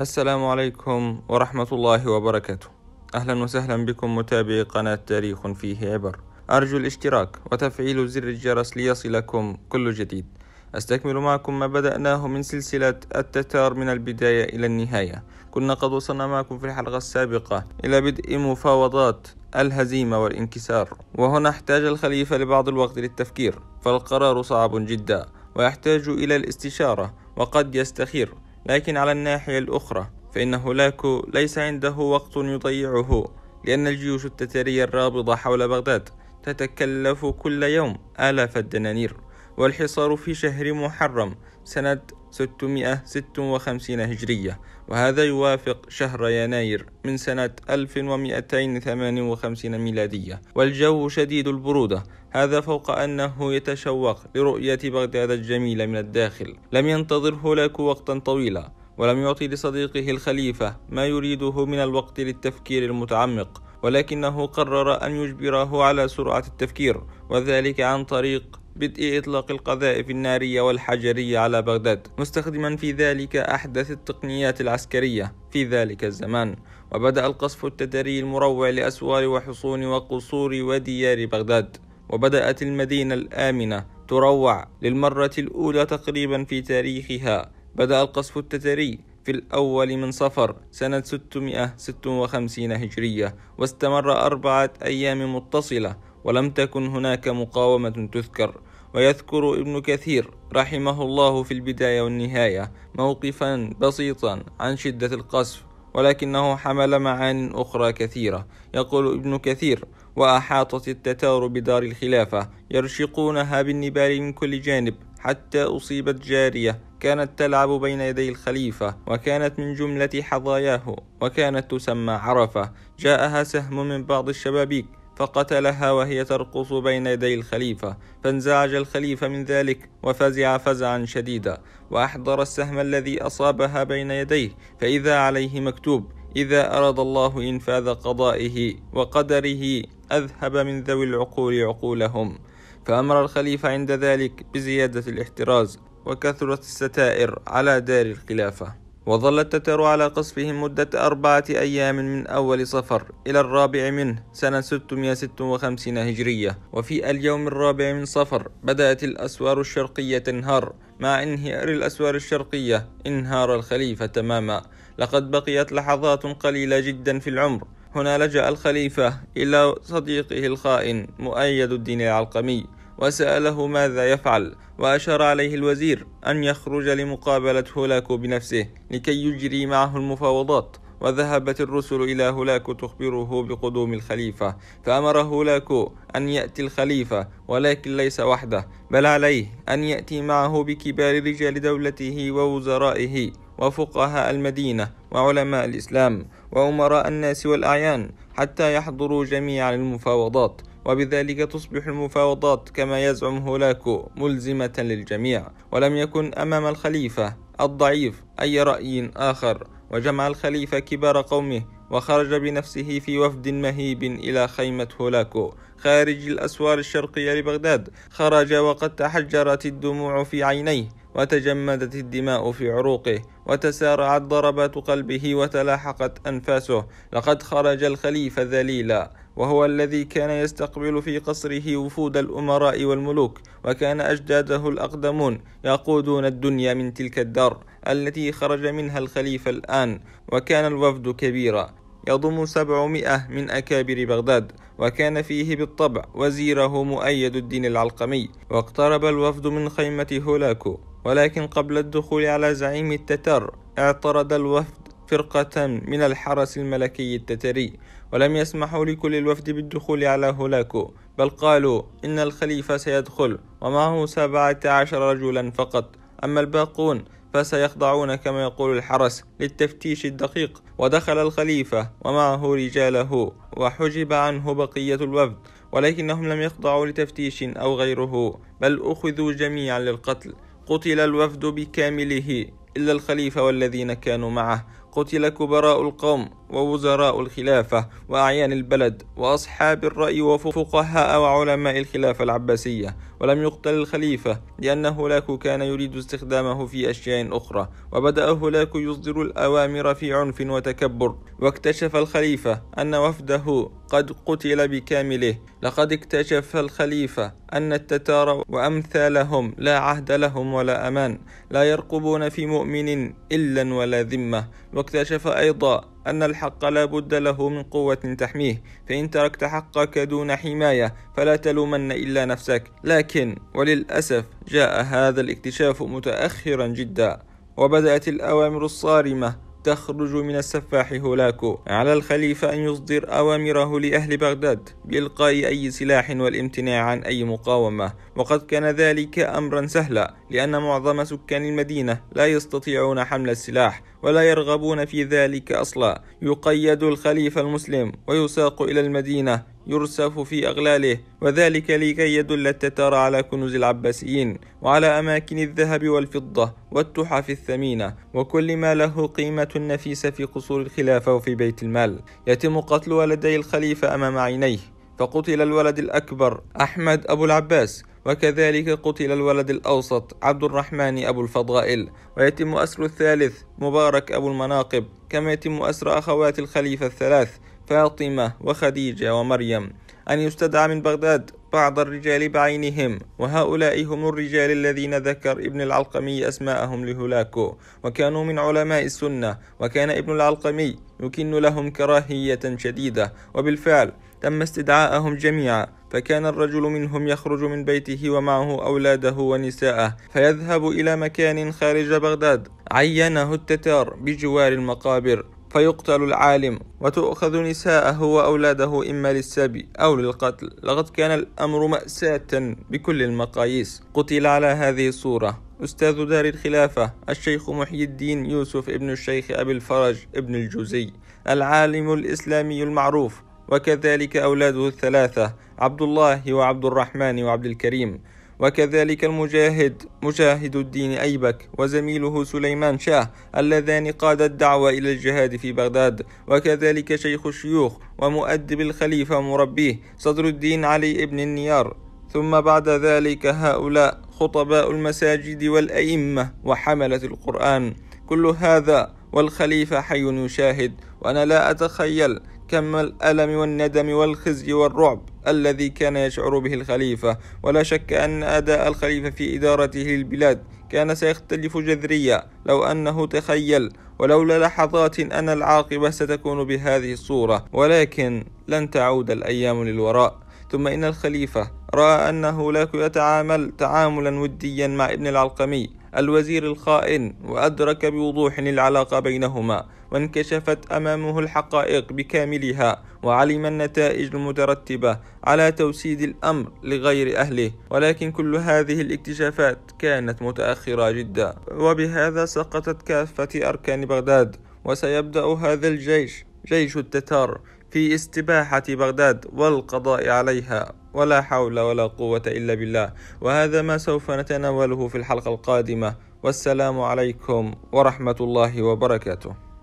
السلام عليكم ورحمة الله وبركاته أهلا وسهلا بكم متابعي قناة تاريخ فيه عبر أرجو الاشتراك وتفعيل زر الجرس ليصلكم كل جديد أستكمل معكم ما بدأناه من سلسلة التتار من البداية إلى النهاية كنا قد وصلنا معكم في الحلقة السابقة إلى بدء مفاوضات الهزيمة والانكسار وهنا احتاج الخليفة لبعض الوقت للتفكير فالقرار صعب جدا ويحتاج إلى الاستشارة وقد يستخير لكن على الناحية الأخرى فإن هولاكو ليس عنده وقت يضيعه لأن الجيوش التتارية الرابضة حول بغداد تتكلف كل يوم آلاف الدنانير والحصار في شهر محرم سنة 656 هجرية وهذا يوافق شهر يناير من سنة 1258 ميلادية والجو شديد البرودة هذا فوق أنه يتشوق لرؤية بغداد الجميلة من الداخل لم ينتظر هولاكو وقتا طويلا ولم يعطي لصديقه الخليفة ما يريده من الوقت للتفكير المتعمق ولكنه قرر أن يجبره على سرعة التفكير وذلك عن طريق بدء إطلاق القذائف النارية والحجرية على بغداد مستخدما في ذلك أحدث التقنيات العسكرية في ذلك الزمان وبدأ القصف التتري المروع لأسوار وحصون وقصور وديار بغداد وبدأت المدينة الآمنة تروع للمرة الأولى تقريبا في تاريخها بدأ القصف التتري في الأول من صفر سنة 656 هجرية واستمر أربعة أيام متصلة ولم تكن هناك مقاومة تذكر ويذكر ابن كثير رحمه الله في البداية والنهاية موقفا بسيطا عن شدة القصف ولكنه حمل معان أخرى كثيرة يقول ابن كثير وأحاطت التتار بدار الخلافة يرشقونها بالنبال من كل جانب حتى أصيبت جارية كانت تلعب بين يدي الخليفة وكانت من جملة حظاياه وكانت تسمى عرفة جاءها سهم من بعض الشبابيك فقتلها وهي ترقص بين يدي الخليفة فانزعج الخليفة من ذلك وفزع فزعا شديدا وأحضر السهم الذي أصابها بين يديه فإذا عليه مكتوب إذا أراد الله إنفاذ قضائه وقدره أذهب من ذوي العقول عقولهم فأمر الخليفة عند ذلك بزيادة الاحتراز وكثرة الستائر على دار الخلافة وظلت تتر على قصفهم مدة أربعة أيام من أول صفر إلى الرابع منه سنة 656 هجرية وفي اليوم الرابع من صفر بدأت الأسوار الشرقية تنهار مع انهيار الأسوار الشرقية انهار الخليفة تماما لقد بقيت لحظات قليلة جدا في العمر هنا لجأ الخليفة إلى صديقه الخائن مؤيد الدين العلقمي وسأله ماذا يفعل وأشار عليه الوزير أن يخرج لمقابلة هولاكو بنفسه لكي يجري معه المفاوضات وذهبت الرسل إلى هولاكو تخبره بقدوم الخليفة فأمر هولاكو أن يأتي الخليفة ولكن ليس وحده بل عليه أن يأتي معه بكبار رجال دولته ووزرائه وفقهاء المدينة وعلماء الإسلام وأمراء الناس والأعيان حتى يحضروا جميع المفاوضات وبذلك تصبح المفاوضات كما يزعم هولاكو ملزمة للجميع ولم يكن أمام الخليفة الضعيف أي رأي آخر وجمع الخليفة كبار قومه وخرج بنفسه في وفد مهيب إلى خيمة هولاكو خارج الأسوار الشرقية لبغداد خرج وقد تحجرت الدموع في عينيه وتجمدت الدماء في عروقه وتسارعت ضربات قلبه وتلاحقت أنفاسه لقد خرج الخليفة ذليلا وهو الذي كان يستقبل في قصره وفود الأمراء والملوك وكان أجداده الأقدمون يقودون الدنيا من تلك الدار التي خرج منها الخليفة الآن وكان الوفد كبيرا يضم سبعمائة من أكابر بغداد وكان فيه بالطبع وزيره مؤيد الدين العلقمي واقترب الوفد من خيمة هولاكو ولكن قبل الدخول على زعيم التتر اعترض الوفد فرقة من الحرس الملكي التتري ولم يسمحوا لكل الوفد بالدخول على هولاكو بل قالوا إن الخليفة سيدخل ومعه سبعة عشر رجلا فقط أما الباقون فسيخضعون كما يقول الحرس للتفتيش الدقيق ودخل الخليفة ومعه رجاله وحجب عنه بقية الوفد ولكنهم لم يخضعوا لتفتيش أو غيره بل أخذوا جميعا للقتل قتل الوفد بكامله إلا الخليفة والذين كانوا معه قتل كبراء القوم ووزراء الخلافة وأعيان البلد وأصحاب الرأي وفقهاء وعلماء الخلافة العباسية ولم يقتل الخليفة لأن هولاكو كان يريد استخدامه في أشياء أخرى وبدأ هولاكو يصدر الأوامر في عنف وتكبر واكتشف الخليفة أن وفده قد قتل بكامله لقد اكتشف الخليفة أن التتار وأمثالهم لا عهد لهم ولا أمان لا يرقبون في مؤمن إلا ولا ذمة واكتشف أيضا أن الحق لا بد له من قوة تحميه فإن تركت حقك دون حماية فلا تلومن إلا نفسك لكن وللأسف جاء هذا الاكتشاف متأخرا جدا وبدأت الأوامر الصارمة تخرج من السفاح هولاكو على الخليفة أن يصدر أوامره لأهل بغداد بإلقاء أي سلاح والامتناع عن أي مقاومة وقد كان ذلك أمرا سهلا لأن معظم سكان المدينة لا يستطيعون حمل السلاح ولا يرغبون في ذلك أصلا يقيد الخليفة المسلم ويساق إلى المدينة يرسف في أغلاله وذلك لكي يدل التتار على كنوز العباسيين وعلى أماكن الذهب والفضة والتحف الثمينة وكل ما له قيمة نفيسة في قصور الخلافة وفي بيت المال يتم قتل ولدي الخليفة أمام عينيه فقتل الولد الأكبر أحمد أبو العباس وكذلك قتل الولد الأوسط عبد الرحمن أبو الفضائل ويتم أسر الثالث مبارك أبو المناقب كما يتم أسر أخوات الخليفة الثلاث فاطمة وخديجة ومريم أن يستدعى من بغداد بعض الرجال بعينهم وهؤلاء هم الرجال الذين ذكر ابن العلقمي أسماءهم لهولاكو وكانوا من علماء السنة وكان ابن العلقمي يكن لهم كراهية شديدة وبالفعل تم استدعاءهم جميعا فكان الرجل منهم يخرج من بيته ومعه أولاده ونساءه فيذهب إلى مكان خارج بغداد عينه التتار بجوار المقابر فيقتل العالم وتؤخذ نساءه وأولاده إما للسبي أو للقتل لقد كان الأمر مأساة بكل المقاييس قتل على هذه الصورة أستاذ دار الخلافة الشيخ محي الدين يوسف ابن الشيخ أبي الفرج ابن الجوزي العالم الإسلامي المعروف وكذلك أولاده الثلاثة عبد الله وعبد الرحمن وعبد الكريم وكذلك المجاهد مجاهد الدين أيبك وزميله سليمان شاه اللذان قادا الدعوة إلى الجهاد في بغداد وكذلك شيخ الشيوخ ومؤدب الخليفة مربيه صدر الدين علي ابن النيار ثم بعد ذلك هؤلاء خطباء المساجد والأئمة وحملة القرآن كل هذا والخليفة حي يشاهد وأنا لا أتخيل كم الألم والندم والخزي والرعب الذي كان يشعر به الخليفة ولا شك أن أداء الخليفة في إدارته للبلاد كان سيختلف جذريا لو أنه تخيل ولولا لحظات أن العاقبة ستكون بهذه الصورة ولكن لن تعود الأيام للوراء ثم إن الخليفة رأى أنه لا يتعامل تعاملا وديا مع ابن العلقمي الوزير الخائن وأدرك بوضوح العلاقة بينهما وانكشفت أمامه الحقائق بكاملها وعلم النتائج المترتبة على توسيد الأمر لغير أهله ولكن كل هذه الاكتشافات كانت متأخرة جدا وبهذا سقطت كافة أركان بغداد وسيبدأ هذا الجيش جيش التتار في استباحة بغداد والقضاء عليها ولا حول ولا قوة إلا بالله وهذا ما سوف نتناوله في الحلقة القادمة والسلام عليكم ورحمة الله وبركاته